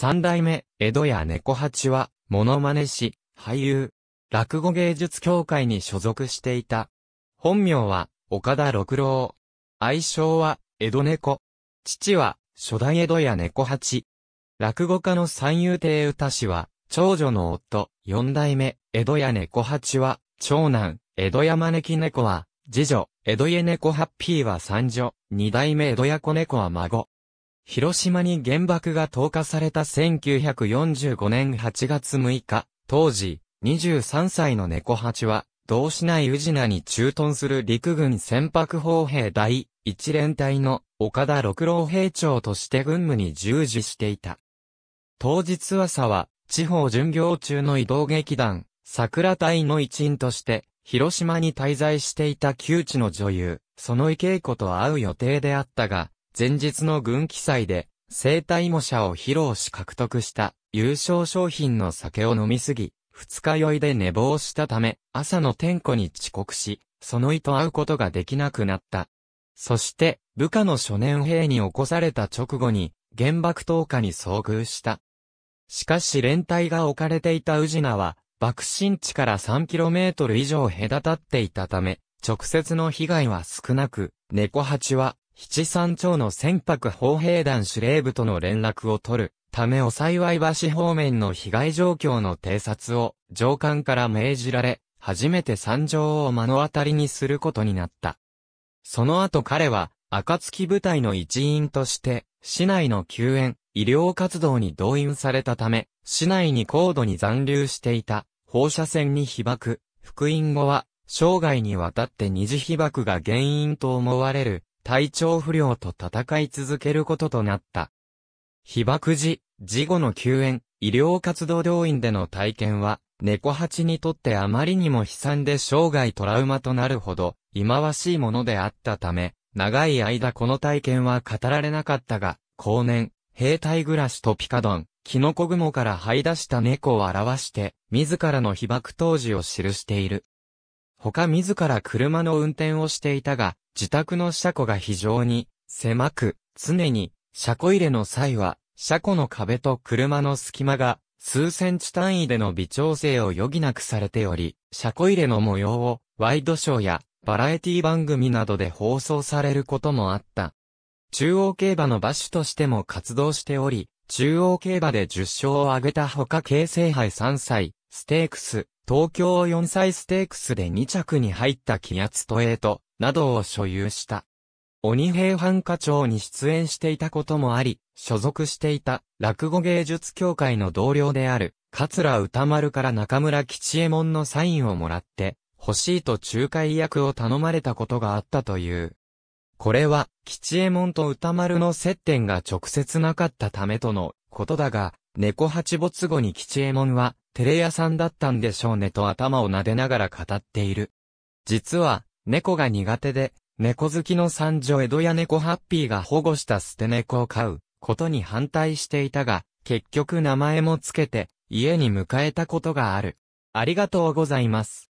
三代目、江戸屋猫八は、モノマネ師、俳優、落語芸術協会に所属していた。本名は、岡田六郎。愛称は、江戸猫。父は、初代江戸屋猫八。落語家の三遊亭歌氏は、長女の夫、四代目、江戸屋猫八は、長男、江戸屋招き猫は、次女、江戸家猫ハッピーは三女、二代目江戸屋子猫は孫。広島に原爆が投下された1945年8月6日、当時、23歳の猫八は、同市内宇品に駐屯する陸軍船舶砲兵第一連隊の岡田六郎兵長として軍務に従事していた。当日朝は、地方巡業中の移動劇団、桜隊の一員として、広島に滞在していた旧知の女優、その池恵子と会う予定であったが、前日の軍記祭で、生体模写を披露し獲得した優勝商品の酒を飲みすぎ、二日酔いで寝坊したため、朝の天呼に遅刻し、その意と会うことができなくなった。そして、部下の初年兵に起こされた直後に、原爆投下に遭遇した。しかし連隊が置かれていた宇品は、爆心地から 3km 以上隔たっていたため、直接の被害は少なく、猫八は七三町の船舶砲兵団司令部との連絡を取るためお幸い橋方面の被害状況の偵察を上官から命じられ、初めて三条を目の当たりにすることになった。その後彼は、暁部隊の一員として、市内の救援、医療活動に動員されたため、市内に高度に残留していた、放射線に被爆、復員後は、生涯にわたって二次被爆が原因と思われる、体調不良と戦い続けることとなった。被爆時、事後の救援、医療活動動員での体験は、猫八にとってあまりにも悲惨で生涯トラウマとなるほど、忌まわしいものであったため、長い間この体験は語られなかったが、後年、兵隊暮らしとピカドン、キノコ雲から這い出した猫を表して、自らの被爆当時を記している。他自ら車の運転をしていたが、自宅の車庫が非常に狭く、常に車庫入れの際は、車庫の壁と車の隙間が数センチ単位での微調整を余儀なくされており、車庫入れの模様をワイドショーやバラエティ番組などで放送されることもあった。中央競馬の馬主としても活動しており、中央競馬で10勝を挙げたほか京成杯3歳、ステークス、東京4歳ステークスで2着に入った気圧とエイト、などを所有した。鬼平犯課長に出演していたこともあり、所属していた落語芸術協会の同僚である、桂歌丸から中村吉右衛門のサインをもらって、欲しいと仲介役を頼まれたことがあったという。これは、吉右衛門と歌丸の接点が直接なかったためとのことだが、猫八没後に吉右衛門は、テレ屋さんだったんでしょうねと頭を撫でながら語っている。実は、猫が苦手で、猫好きの三女江戸や猫ハッピーが保護した捨て猫を飼うことに反対していたが、結局名前もつけて、家に迎えたことがある。ありがとうございます。